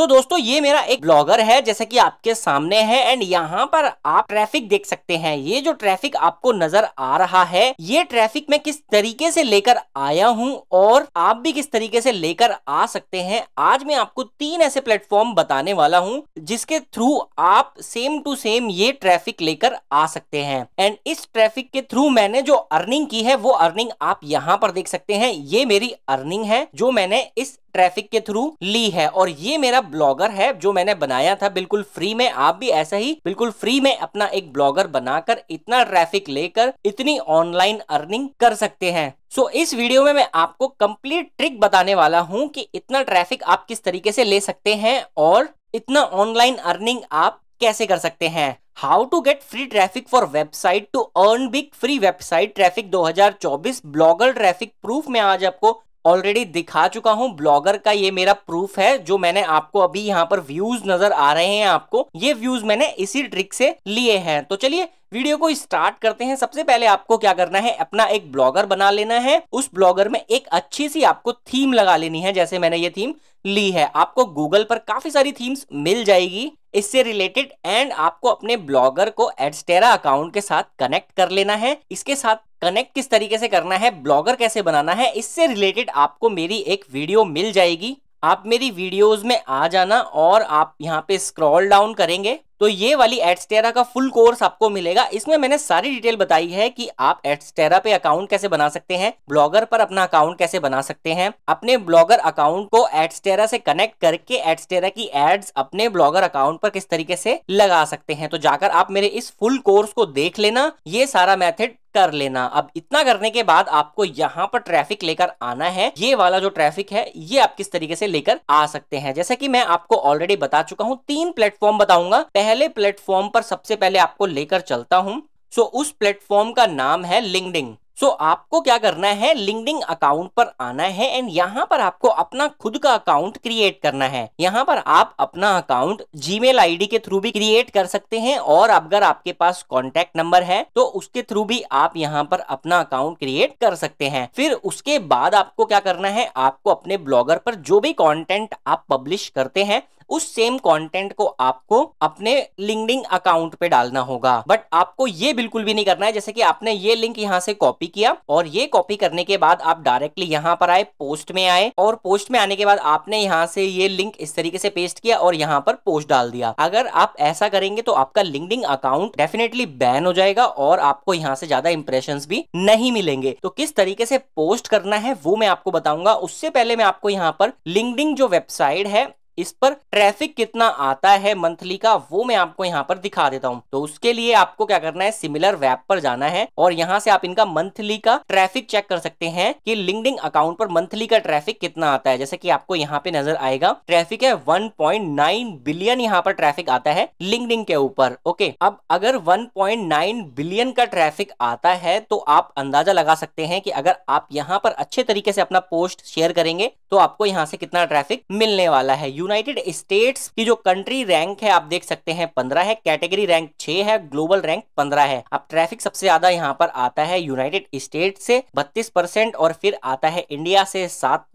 सो so, दोस्तों ये मेरा एक ब्लॉगर है जैसे कि आपके सामने है एंड यहाँ पर आप ट्रैफिक देख सकते हैं ये जो ट्रैफिक आपको नजर आ रहा है ये ट्रैफिक मैं किस तरीके से लेकर आया हूँ और आप भी किस तरीके से लेकर आ सकते हैं आज मैं आपको तीन ऐसे प्लेटफॉर्म बताने वाला हूँ जिसके थ्रू आप सेम टू सेम ये ट्रैफिक लेकर आ सकते हैं एंड इस ट्रैफिक के थ्रू मैंने जो अर्निंग की है वो अर्निंग आप यहाँ पर देख सकते हैं ये मेरी अर्निंग है जो मैंने इस ट्रैफिक के थ्रू ली है और ये मेरा ब्लॉगर है जो मैंने बनाया था बिल्कुल फ्री में आप भी ऐसा ही बिल्कुल फ्री में अपना एक ब्लॉगर बनाकर इतना ट्रैफिक लेकर इतनी ऑनलाइन अर्निंग कर सकते हैं सो so, इस वीडियो में मैं आपको कंप्लीट ट्रिक बताने वाला हूँ कि इतना ट्रैफिक आप किस तरीके से ले सकते हैं और इतना ऑनलाइन अर्निंग आप कैसे कर सकते हैं how to get free traffic for website to earn big free website traffic 2024 blogger traffic proof में आज आपको ऑलरेडी दिखा चुका हूं ब्लॉगर का ये मेरा प्रूफ है जो मैंने आपको अभी यहाँ पर व्यूज नजर आ रहे हैं आपको ये व्यूज मैंने इसी ट्रिक से लिए हैं तो चलिए वीडियो को स्टार्ट करते हैं सबसे पहले आपको क्या करना है अपना एक ब्लॉगर बना लेना है उस ब्लॉगर में एक अच्छी सी आपको थीम लगा लेनी है जैसे मैंने ये थीम ली है आपको गूगल पर काफी सारी थीम्स मिल जाएगी इससे रिलेटेड एंड आपको अपने ब्लॉगर को एडस्टेरा अकाउंट के साथ कनेक्ट कर लेना है इसके साथ कनेक्ट किस तरीके से करना है ब्लॉगर कैसे बनाना है इससे रिलेटेड आपको मेरी एक वीडियो मिल जाएगी आप मेरी वीडियोस में आ जाना और आप यहाँ पे स्क्रॉल डाउन करेंगे तो ये वाली एडस्टेरा का फुल कोर्स आपको मिलेगा इसमें मैंने सारी डिटेल बताई है कि आप एडस्टेरा पे अकाउंट कैसे बना सकते हैं ब्लॉगर पर अपना अकाउंट कैसे बना सकते हैं अपने ब्लॉगर अकाउंट को एडस्टेरा से कनेक्ट करके एडस्टेरा की एड्स अपने ब्लॉगर अकाउंट पर किस तरीके से लगा सकते हैं तो जाकर आप मेरे इस फुल कोर्स को देख लेना ये सारा मैथड कर लेना अब इतना करने के बाद आपको यहाँ पर ट्रैफिक लेकर आना है ये वाला जो ट्रैफिक है ये आप किस तरीके से लेकर आ सकते हैं जैसे कि मैं आपको ऑलरेडी बता चुका हूँ तीन प्लेटफॉर्म बताऊंगा पहले पहले प्लेटफॉर्म पर सबसे पहले आपको लेकर चलता हूं सो उस प्लेटफॉर्म का नाम है लिंगडिंग सो आपको क्या करना है लिंगडिंग अकाउंट पर आना है एंड यहाँ पर आपको अपना खुद का अकाउंट क्रिएट करना है यहाँ पर आप अपना अकाउंट जीमेल आईडी के थ्रू भी क्रिएट कर सकते हैं और अगर आपके पास कॉन्टेक्ट नंबर है तो उसके थ्रू भी आप यहाँ पर अपना अकाउंट क्रिएट कर सकते हैं फिर उसके बाद आपको क्या करना है आपको अपने ब्लॉगर पर जो भी कॉन्टेंट आप पब्लिश करते हैं उस सेम कंटेंट को आपको अपने लिंकडिंग अकाउंट पे डालना होगा बट आपको ये बिल्कुल भी नहीं करना है जैसे कि आपने ये लिंक यहाँ से कॉपी किया और ये कॉपी करने के बाद आप डायरेक्टली यहाँ पर आए पोस्ट में आए और पोस्ट में आने के बाद आपने यहाँ से ये लिंक इस तरीके से पेस्ट किया और यहाँ पर पोस्ट डाल दिया अगर आप ऐसा करेंगे तो आपका लिंकडिंग अकाउंट डेफिनेटली बैन हो जाएगा और आपको यहाँ से ज्यादा इंप्रेशन भी नहीं मिलेंगे तो किस तरीके से पोस्ट करना है वो मैं आपको बताऊंगा उससे पहले मैं आपको यहाँ पर लिंकडिंग जो वेबसाइट है इस पर ट्रैफिक कितना आता है मंथली का वो मैं आपको यहाँ पर दिखा देता हूँ तो उसके लिए आपको क्या करना है सिमिलर वेब पर जाना है और यहाँ से आप इनका मंथली का ट्रैफिक चेक कर सकते हैं कि लिंकडिंग अकाउंट पर मंथली का ट्रैफिक कितना आता है जैसे कि आपको यहाँ पे नजर आएगा ट्रैफिक है 1.9 बिलियन यहाँ पर ट्रैफिक आता है लिंकडिंग के ऊपर ओके अब अगर नाइन बिलियन का ट्रैफिक आता है तो आप अंदाजा लगा सकते हैं कि अगर आप यहाँ पर अच्छे तरीके से अपना पोस्ट शेयर करेंगे तो आपको यहाँ से कितना ट्रैफिक मिलने वाला है यू यूनाइटेड स्टेट्स की जो कंट्री रैंक है आप देख सकते हैं पंद्रह है कैटेगरी रैंक छह है ग्लोबल रैंक पंद्रह है अब ट्रैफिक सबसे ज्यादा यहाँ पर आता है यूनाइटेड स्टेट से बत्तीस और फिर आता है इंडिया से सात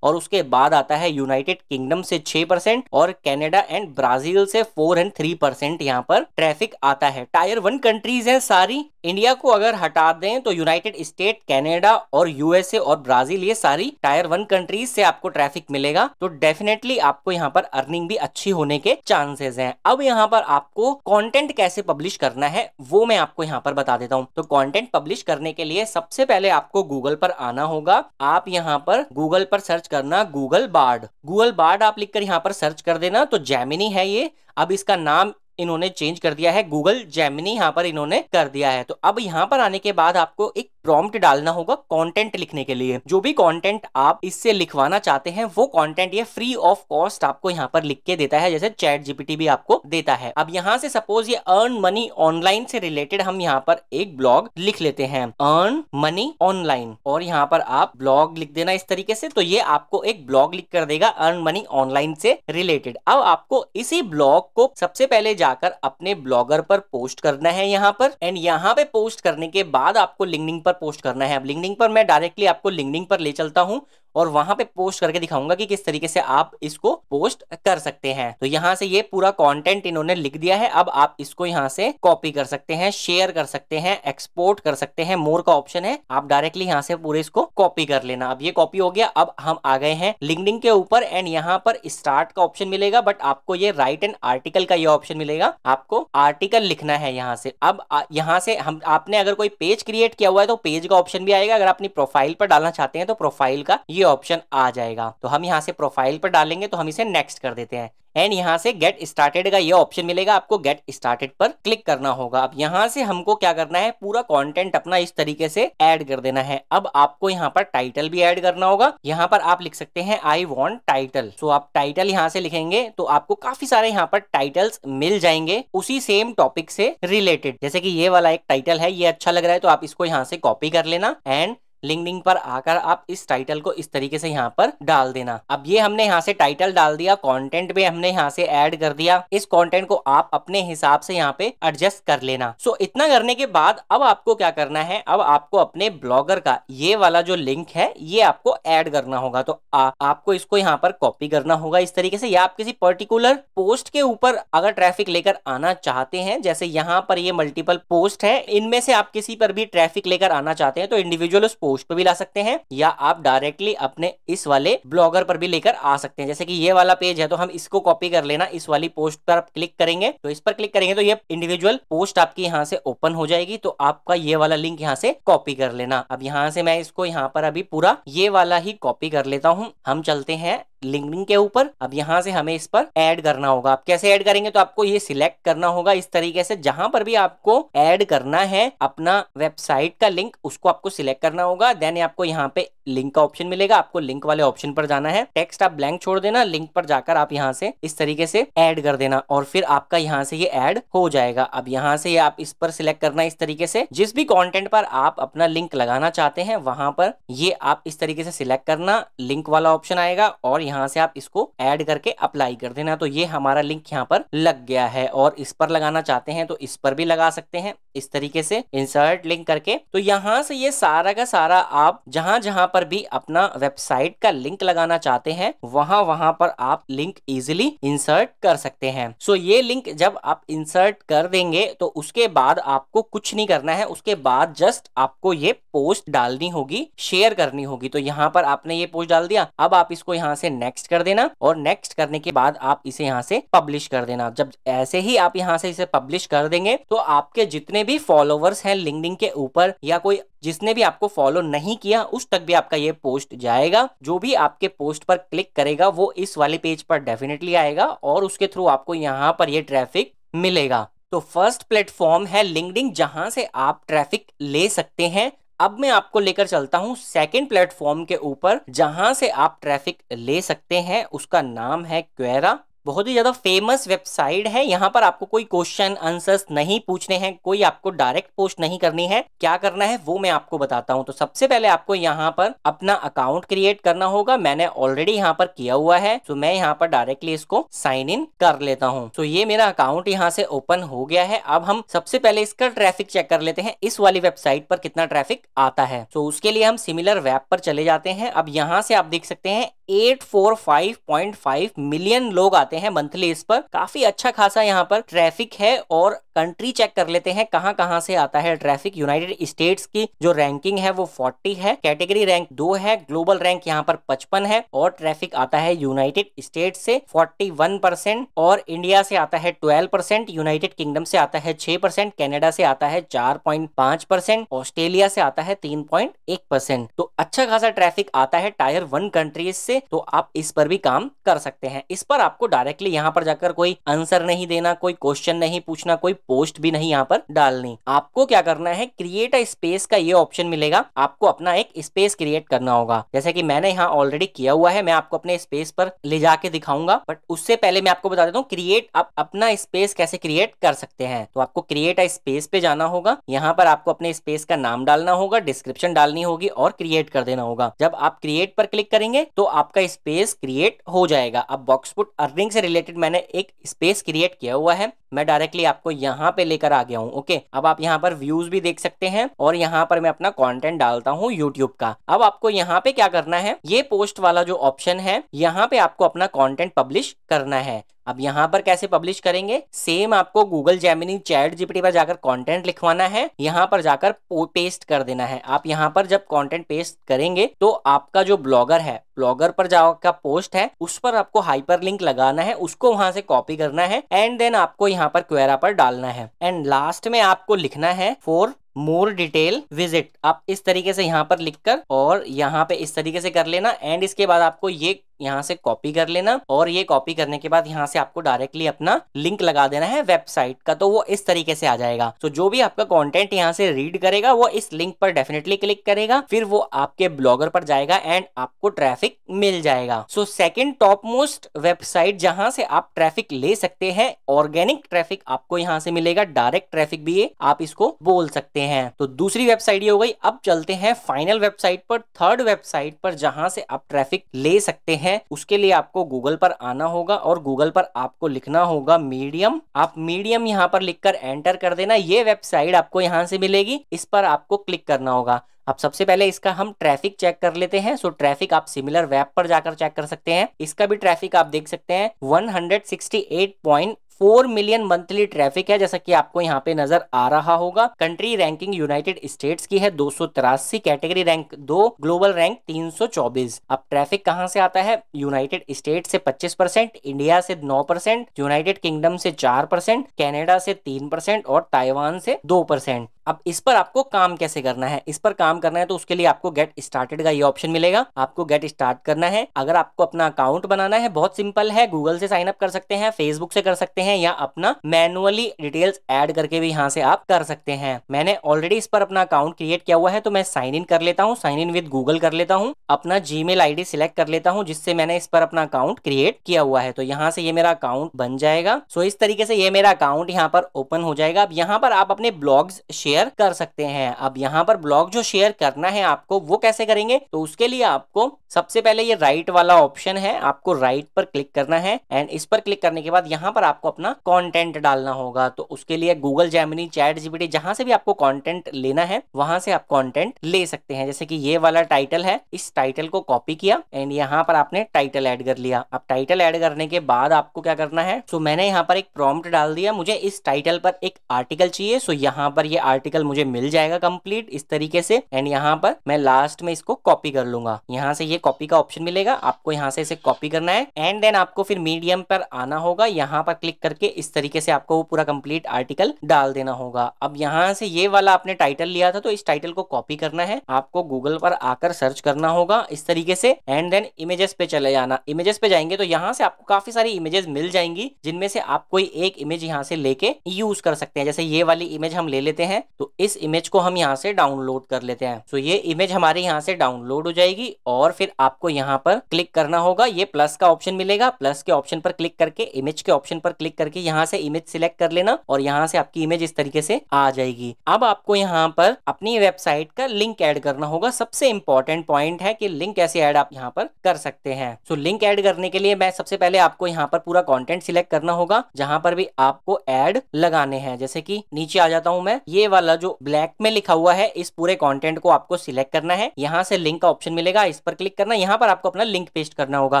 और उसके बाद आता है यूनाइटेड किंगडम से छह परसेंट और कनाडा एंड ब्राजील से फोर एंड थ्री परसेंट यहाँ पर ट्रैफिक आता है टायर वन कंट्रीज है सारी इंडिया को अगर हटा दें तो यूनाइटेड स्टेट कनाडा और यूएसए और ब्राजील ये सारी टायर वन कंट्रीज से आपको ट्रैफिक मिलेगा तो डेफिनेटली आपको यहाँ पर अर्निंग भी अच्छी होने के चांसेस हैं अब यहाँ पर आपको कंटेंट कैसे पब्लिश करना है वो मैं आपको यहाँ पर बता देता हूँ तो कंटेंट पब्लिश करने के लिए सबसे पहले आपको गूगल पर आना होगा आप यहाँ पर गूगल पर सर्च करना गूगल बार्ड गूगल बार्ड आप लिखकर यहाँ पर सर्च कर देना तो जैमिनी है ये अब इसका नाम इन्होंने चेंज कर दिया है गूगल जैमिनी यहाँ पर इन्होंने कर दिया है तो अब यहाँ पर आने के बाद आपको एक प्रॉम्प्ट डालना होगा कंटेंट लिखने के लिए जो भी कंटेंट आप इससे लिखवाना चाहते हैं वो कंटेंट ये फ्री ऑफ कॉस्ट आपको यहाँ पर लिख के देता है जैसे चैट जीपीटी भी आपको देता है अब यहाँ से सपोज ये अर्न मनी ऑनलाइन से रिलेटेड हम यहाँ पर एक ब्लॉग लिख लेते हैं अर्न मनी ऑनलाइन और यहाँ पर आप ब्लॉग लिख देना इस तरीके से तो ये आपको एक ब्लॉग लिख कर देगा अर्न मनी ऑनलाइन से रिलेटेड अब आपको इसी ब्लॉग को सबसे पहले जाकर अपने ब्लॉगर पर पोस्ट करना है यहाँ पर एंड यहाँ पे पोस्ट करने के बाद आपको लिंकिंग पर पोस्ट करना है अब लिंकडिंग पर मैं डायरेक्टली आपको लिंकडिंग पर ले चलता हूँ और वहां पे पोस्ट करके दिखाऊंगा कि किस तरीके से आप इसको पोस्ट कर सकते हैं तो यहाँ से ये पूरा कॉन्टेंट इन्होंने लिख दिया है अब आप इसको यहाँ से कॉपी कर सकते हैं शेयर कर सकते हैं एक्सपोर्ट कर सकते हैं मोर का ऑप्शन है आप डायरेक्टली यहाँ से पूरे इसको कॉपी कर लेना अब ये कॉपी हो गया अब हम आ गए हैं लिंकडिंग के ऊपर एंड यहाँ पर स्टार्ट का ऑप्शन मिलेगा बट आपको ये राइट एंड आर्टिकल का ये ऑप्शन मिलेगा आपको आर्टिकल लिखना है यहाँ से अब यहाँ से हम आपने अगर कोई पेज क्रिएट किया हुआ है तो पेज का ऑप्शन भी आएगा अगर अपनी प्रोफाइल पर डालना चाहते हैं तो प्रोफाइल का ये ऑप्शन आ जाएगा तो हम यहाँ से प्रोफाइल पर डालेंगे तो हम इसे नेक्स्ट कर देते हैं एंड यहाँ से गेट स्टार्टेड का ये ऑप्शन मिलेगा आपको गेट स्टार्टेड पर क्लिक करना होगा अब यहाँ से हमको क्या करना है पूरा कंटेंट अपना इस तरीके से ऐड कर देना है अब आपको यहाँ पर टाइटल भी ऐड करना होगा यहाँ पर आप लिख सकते हैं आई वॉन्ट टाइटल सो आप टाइटल यहाँ से लिखेंगे तो आपको काफी सारे यहाँ पर टाइटल्स मिल जाएंगे उसी सेम टॉपिक से रिलेटेड जैसे की ये वाला एक टाइटल है ये अच्छा लग रहा है तो आप इसको यहाँ से कॉपी कर लेना एंड लिंकिंग पर आकर आप इस टाइटल को इस तरीके से यहाँ पर डाल देना अब ये हमने यहाँ से टाइटल डाल दिया कंटेंट भी हमने यहाँ से ऐड कर दिया इस कंटेंट को आप अपने हिसाब से यहाँ पे एडजस्ट कर लेना सो so, इतना करने के बाद अब आपको क्या करना है अब आपको अपने ब्लॉगर का ये वाला जो लिंक है ये आपको एड करना होगा तो आ, आपको इसको यहाँ पर कॉपी करना होगा इस तरीके से या आप किसी पर्टिकुलर पोस्ट के ऊपर अगर ट्रैफिक लेकर आना चाहते हैं जैसे यहाँ पर ये मल्टीपल पोस्ट है इनमें से आप किसी पर भी ट्रैफिक लेकर आना चाहते हैं तो इंडिविजुअल उस पोस्ट पे भी ला सकते हैं या आप डायरेक्टली अपने इस वाले ब्लॉगर पर भी लेकर आ सकते हैं जैसे कि ये वाला पेज है तो हम इसको कॉपी कर लेना इस वाली पोस्ट पर आप क्लिक करेंगे तो इस पर क्लिक करेंगे तो ये इंडिविजुअल पोस्ट आपकी यहाँ से ओपन हो जाएगी तो आपका ये वाला लिंक यहाँ से कॉपी कर लेना अब यहाँ से मैं इसको यहाँ पर अभी पूरा ये वाला ही कॉपी कर लेता हूँ हम चलते हैं लिंकिंग के ऊपर अब यहाँ से हमें इस पर ऐड करना होगा आप कैसे ऐड करेंगे तो आपको ये सिलेक्ट करना होगा इस तरीके से जहां पर भी आपको ऐड करना है अपना वेबसाइट का लिंक उसको आपको सिलेक्ट करना होगा देन आपको यहाँ पे लिंक का ऑप्शन मिलेगा आपको लिंक वाले ऑप्शन पर जाना है टेक्स्ट आप ब्लैंक छोड़ देना लिंक पर जाकर आप यहाँ से इस तरीके से ऐड कर देना और फिर आपका यहाँ से ये यह ऐड हो जाएगा अब यहाँ से आप इस पर सिलेक्ट करना इस तरीके से जिस भी कंटेंट पर आप अपना लिंक लगाना चाहते हैं वहां पर ये आप इस तरीके से सिलेक्ट करना लिंक वाला ऑप्शन आएगा और यहाँ से आप इसको ऐड करके अप्लाई कर देना तो ये हमारा लिंक यहाँ पर लग गया है और इस पर लगाना चाहते हैं तो इस पर भी लगा सकते हैं इस तरीके से इंसर्ट लिंक करके तो यहाँ से ये सारा का सारा आप जहां जहां पर भी अपना वेबसाइट का लिंक लगाना चाहते हैं वहां वहां पर आप लिंक इजिली इंसर्ट कर सकते हैं सो ये लिंक जब आप इंसर्ट कर देंगे तो उसके बाद आपको कुछ नहीं करना है उसके बाद जस्ट आपको ये पोस्ट डालनी होगी शेयर करनी होगी तो यहाँ पर आपने ये पोस्ट डाल दिया अब आप इसको यहाँ से नेक्स्ट कर देना और नेक्स्ट करने के बाद आप इसे यहाँ से पब्लिश कर देना जब ऐसे ही आप यहाँ से इसे पब्लिश कर देंगे तो आपके जितने भी फॉलोवर्स हैं लिंकडिन के ऊपर या कोई जिसने भी आपको फॉलो नहीं किया उस तक भी आपका ये पोस्ट जाएगा जो भी आपके पोस्ट पर क्लिक करेगा वो इस वाले पेज पर डेफिनेटली आएगा और उसके थ्रू आपको यहाँ पर ये ट्रैफिक मिलेगा तो फर्स्ट प्लेटफॉर्म है लिंकडिंग जहां से आप ट्रैफिक ले सकते हैं अब मैं आपको लेकर चलता हूँ सेकेंड प्लेटफॉर्म के ऊपर जहां से आप ट्रैफिक ले सकते हैं उसका नाम है क्वेरा बहुत ही ज़्यादा फेमस वेबसाइट है यहाँ पर आपको कोई क्वेश्चन आंसर्स नहीं पूछने हैं कोई आपको डायरेक्ट पोस्ट नहीं करनी है क्या करना है वो मैं आपको बताता हूँ तो सबसे पहले आपको यहाँ पर अपना अकाउंट क्रिएट करना होगा मैंने ऑलरेडी यहाँ पर किया हुआ है तो मैं यहाँ पर डायरेक्टली इसको साइन इन कर लेता हूँ तो ये मेरा अकाउंट यहाँ से ओपन हो गया है अब हम सबसे पहले इसका ट्रैफिक चेक कर लेते हैं इस वाली वेबसाइट पर कितना ट्रैफिक आता है तो उसके लिए हम सिमिलर वेब पर चले जाते हैं अब यहाँ से आप देख सकते हैं eight four five point five million लोग आते हैं मंथली इस पर काफी अच्छा खासा यहाँ पर ट्रैफिक है और कंट्री चेक कर लेते हैं कहाँ कहाँ से आता है ट्रैफिक यूनाइटेड स्टेट्स की जो रैंकिंग है वो फोर्टी है कैटेगरी रैंक दो है ग्लोबल रैंक यहाँ पर पचपन है और ट्रैफिक आता है यूनाइटेड स्टेट से फोर्टी वन परसेंट और इंडिया से आता है ट्वेल्व परसेंट यूनाइटेड किंगडम से आता है छह परसेंट कैनेडा से आता है चार पॉइंट पांच परसेंट ऑस्ट्रेलिया से आता है तीन पॉइंट एक परसेंट तो अच्छा खासा ट्रैफिक आता है टायर वन कंट्रीज से तो आप इस पर भी काम कर सकते हैं इस पर आपको डायरेक्टली यहाँ पर जाकर कोई आंसर नहीं देना कोई क्वेश्चन नहीं पूछना कोई पोस्ट भी नहीं यहाँ पर डालनी आपको क्या करना है क्रिएट अ स्पेस का ये ऑप्शन मिलेगा आपको अपना एक स्पेस क्रिएट करना होगा जैसे की मैंने यहाँ ऑलरेडी किया हुआ है मैं आपको अपने स्पेस पर ले जाके दिखाऊंगा बट उससे पहले मैं आपको बता देता हूँ क्रिएट आप अपना स्पेस कैसे क्रिएट कर सकते हैं तो आपको क्रिएट अ स्पेस पे जाना होगा यहाँ पर आपको अपने स्पेस का नाम डालना होगा डिस्क्रिप्शन डालनी होगी और क्रिएट कर देना होगा जब आप क्रिएट पर क्लिक करेंगे तो आप आपका स्पेस क्रिएट हो जाएगा अब बॉक्सपुट अर्निंग से रिलेटेड मैंने एक स्पेस क्रिएट किया हुआ है मैं डायरेक्टली आपको यहाँ पे लेकर आ गया हूँ ओके अब आप यहाँ पर व्यूज भी देख सकते हैं और यहाँ पर मैं अपना कंटेंट डालता हूँ यूट्यूब का अब आपको यहाँ पे क्या करना है ये पोस्ट वाला जो ऑप्शन है यहाँ पे आपको अपना कॉन्टेंट पब्लिश करना है अब यहाँ पर कैसे पब्लिश करेंगे सेम आपको गूगल जेमिनी चैट जीपीटी पर जाकर कंटेंट लिखवाना है यहाँ पर जाकर पेस्ट कर देना है आप यहाँ पर जब कंटेंट पेस्ट करेंगे तो आपका जो ब्लॉगर है ब्लॉगर पर जाओ का पोस्ट है उस पर आपको हाइपर लिंक लगाना है उसको वहां से कॉपी करना है एंड देन आपको यहाँ पर क्वेरा पर डालना है एंड लास्ट में आपको लिखना है फोर मोर डिटेल विजिट आप इस तरीके से यहाँ पर लिखकर और यहाँ पे इस तरीके से कर लेना एंड इसके बाद आपको ये यहाँ से कॉपी कर लेना और ये कॉपी करने के बाद यहाँ से आपको डायरेक्टली अपना लिंक लगा देना है वेबसाइट का तो वो इस तरीके से आ जाएगा तो जो भी आपका कंटेंट यहाँ से रीड करेगा वो इस लिंक पर डेफिनेटली क्लिक करेगा फिर वो आपके ब्लॉगर पर जाएगा एंड आपको ट्रैफिक मिल जाएगा so second top most website जहाँ से आप ट्रैफिक ले सकते हैं ऑर्गेनिक ट्रैफिक आपको यहाँ से मिलेगा डायरेक्ट ट्रैफिक भी आप इसको बोल सकते हैं तो दूसरी वेबसाइट ये हो गई अब चलते हैं फाइनल वेबसाइट पर थर्ड वेबसाइट पर जहां से आप ट्रैफिक ले सकते हैं है उसके लिए आपको गूगल पर आना होगा और गूगल पर आपको लिखना होगा मीडियम आप मीडियम यहाँ पर लिखकर एंटर कर देना ये वेबसाइट आपको यहाँ से मिलेगी इस पर आपको क्लिक करना होगा अब सबसे पहले इसका हम ट्रैफिक चेक कर लेते हैं सो ट्रैफिक आप सिमिलर वेब पर जाकर चेक कर सकते हैं इसका भी ट्रैफिक आप देख सकते हैं फोर मिलियन मंथली ट्रैफिक है जैसा कि आपको यहाँ पे नजर आ रहा होगा कंट्री रैंकिंग यूनाइटेड स्टेट्स की है दो कैटेगरी रैंक दो ग्लोबल रैंक 324 अब ट्रैफिक कहाँ से आता है यूनाइटेड स्टेट से 25 परसेंट इंडिया से 9 परसेंट यूनाइटेड किंगडम से 4 परसेंट कैनेडा से 3 परसेंट और ताइवान से 2 परसेंट अब इस पर आपको काम कैसे करना है इस पर काम करना है तो उसके लिए आपको गेट स्टार्टेड का ये ऑप्शन मिलेगा आपको गेट स्टार्ट करना है अगर आपको अपना अकाउंट बनाना है बहुत सिंपल है गूगल से साइन अप कर सकते हैं फेसबुक से कर सकते हैं या अपना मैनुअली डिटेल्स एड करके भी यहाँ से आप कर सकते हैं मैंने ऑलरेडी इस पर अपना अकाउंट क्रिएट किया हुआ है तो मैं साइन इन कर लेता हूँ साइन इन विद गूगल कर लेता हूँ अपना जी मेल आई सिलेक्ट कर लेता हूँ जिससे मैंने इस पर अपना अकाउंट क्रिएट किया हुआ है तो यहाँ से ये मेरा अकाउंट बन जाएगा सो इस तरीके से ये मेरा अकाउंट यहाँ पर ओपन हो जाएगा अब यहाँ पर आप अपने ब्लॉग्स शेयर शेयर कर सकते हैं अब यहाँ पर ब्लॉग जो शेयर करना है आपको वो कैसे करेंगे तो उसके लिए आपको सबसे पहले ये राइट वाला ऑप्शन है आपको राइट पर क्लिक करना है एंड इस पर क्लिक करने के बाद यहाँ पर आपको अपना कॉन्टेंट डालना होगा तो उसके लिए गूगल जैमिनी चैट जीबीटी जहां से भी आपको कॉन्टेंट लेना है वहां से आप कॉन्टेंट ले सकते हैं जैसे कि ये वाला टाइटल है इस टाइटल को कॉपी किया एंड यहाँ पर आपने टाइटल एड कर लिया अब टाइटल एड करने के बाद आपको क्या करना है सो मैंने यहाँ पर एक प्रॉम्प्ट डाल दिया मुझे इस टाइटल पर एक आर्टिकल चाहिए सो यहाँ पर ये आर्टिकल आर्टिकल मुझे मिल जाएगा कंप्लीट इस तरीके से एंड यहाँ पर मैं लास्ट में इसको कॉपी कर लूंगा यहाँ से ये कॉपी का ऑप्शन मिलेगा आपको यहाँ से इसे कॉपी करना है एंड देन आपको फिर मीडियम पर आना होगा यहाँ पर क्लिक करके इस तरीके से आपको वो पूरा कंप्लीट आर्टिकल डाल देना होगा अब यहाँ से ये वाला आपने टाइटल लिया था तो इस टाइटल को कॉपी करना है आपको गूगल पर आकर सर्च करना होगा इस तरीके से एंड देन इमेजेस पे चले जाना इमेजेस पे जाएंगे तो यहाँ से आपको काफी सारी इमेजेस मिल जाएंगी जिनमें से आप कोई एक इमेज यहाँ से लेके यूज कर सकते हैं जैसे ये वाली इमेज हम ले लेते हैं तो इस इमेज को हम यहाँ से डाउनलोड कर लेते हैं तो ये इमेज हमारे यहाँ से डाउनलोड हो जाएगी और फिर आपको यहाँ पर क्लिक करना होगा ये प्लस का ऑप्शन मिलेगा प्लस के ऑप्शन पर क्लिक करके इमेज के ऑप्शन पर क्लिक करके यहाँ से इमेज सिलेक्ट कर लेना और यहाँ से आपकी इमेज इस तरीके से आ जाएगी अब आपको यहाँ पर अपनी वेबसाइट का लिंक एड करना होगा सबसे इंपॉर्टेंट पॉइंट है की लिंक कैसे एड आप यहाँ पर कर सकते हैं तो लिंक एड करने के लिए मैं सबसे पहले आपको यहाँ पर पूरा कॉन्टेंट सिलेक्ट करना होगा जहाँ पर भी आपको एड लगाने हैं जैसे की नीचे आ जाता हूँ मैं ये वाला वाला जो ब्लैक में लिखा हुआ है इस पूरे कॉन्टेंट को आपको सिलेक्ट करना है यहाँ से लिंक का ऑप्शन मिलेगा इस पर क्लिक करना यहाँ पर आपको अपना लिंक पेस्ट करना होगा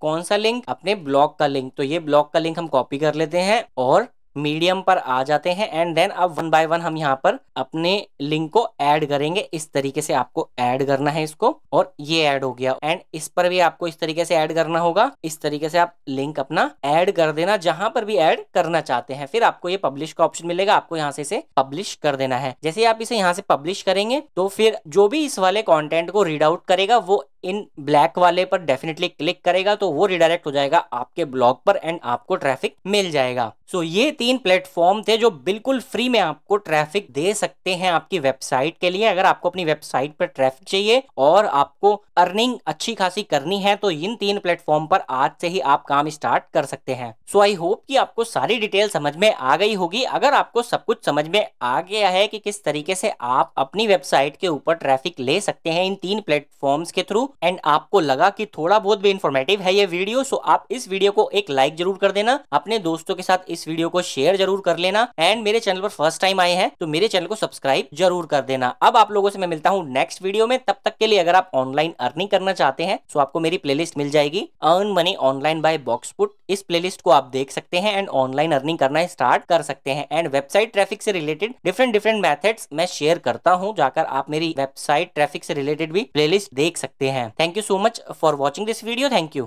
कौन सा लिंक अपने ब्लॉग का लिंक तो ये ब्लॉग का लिंक हम कॉपी कर लेते हैं और मीडियम पर आ जाते हैं एंड देन अब वन बाय वन हम यहाँ पर अपने लिंक को ऐड करेंगे इस तरीके से आपको ऐड करना है इसको और ये ऐड हो गया एंड इस पर भी आपको इस तरीके से ऐड करना होगा इस तरीके से आप लिंक अपना ऐड कर देना जहां पर भी ऐड करना चाहते हैं फिर आपको ये पब्लिश का ऑप्शन मिलेगा आपको यहाँ से इसे पब्लिश कर देना है जैसे आप इसे यहाँ से पब्लिश करेंगे तो फिर जो भी इस वाले कॉन्टेंट को रीड आउट करेगा वो इन ब्लैक वाले पर डेफिनेटली क्लिक करेगा तो वो रिडायरेक्ट हो जाएगा आपके ब्लॉग पर एंड आपको ट्रैफिक मिल जाएगा सो so, ये तीन प्लेटफॉर्म थे जो बिल्कुल फ्री में आपको ट्रैफिक दे सकते हैं आपकी वेबसाइट के लिए अगर आपको अपनी वेबसाइट पर ट्रैफिक चाहिए और आपको अर्निंग अच्छी खासी करनी है तो इन तीन प्लेटफॉर्म पर आज से ही आप काम स्टार्ट कर सकते हैं सो आई होप कि आपको सारी डिटेल समझ में आ गई होगी अगर आपको सब कुछ समझ में आ गया है कि किस तरीके से आप अपनी वेबसाइट के ऊपर ट्रैफिक ले सकते हैं इन तीन प्लेटफॉर्म्स के थ्रू एंड आपको लगा कि थोड़ा बहुत भी इन्फॉर्मेटिव है ये वीडियो सो आप इस वीडियो को एक लाइक जरूर कर देना अपने दोस्तों के साथ इस वीडियो को शेयर जरूर कर लेना एंड मेरे चैनल पर फर्स्ट टाइम आए हैं तो मेरे चैनल को सब्सक्राइब जरूर कर देना अब आप लोगों से मैं मिलता हूँ नेक्स्ट वीडियो में तब तक के लिए अगर आप ऑनलाइन अर्निंग करना चाहते हैं तो आपको मेरी प्ले मिल जाएगी अर्न मनी ऑनलाइन बाय बॉक्सपुट इस प्ले को आप देख सकते हैं एंड ऑनलाइन अर्निंग करना स्टार्ट कर सकते हैं एंड वेबसाइट ट्रैफिक से रिलेटेड डिफरेंट डिफरेंट मैथड्स मैं शेयर करता हूँ जाकर आप मेरी वेबसाइट ट्रैफिक से रिलेटेड भी प्लेलिस्ट देख सकते हैं है thank you so much for watching this video thank you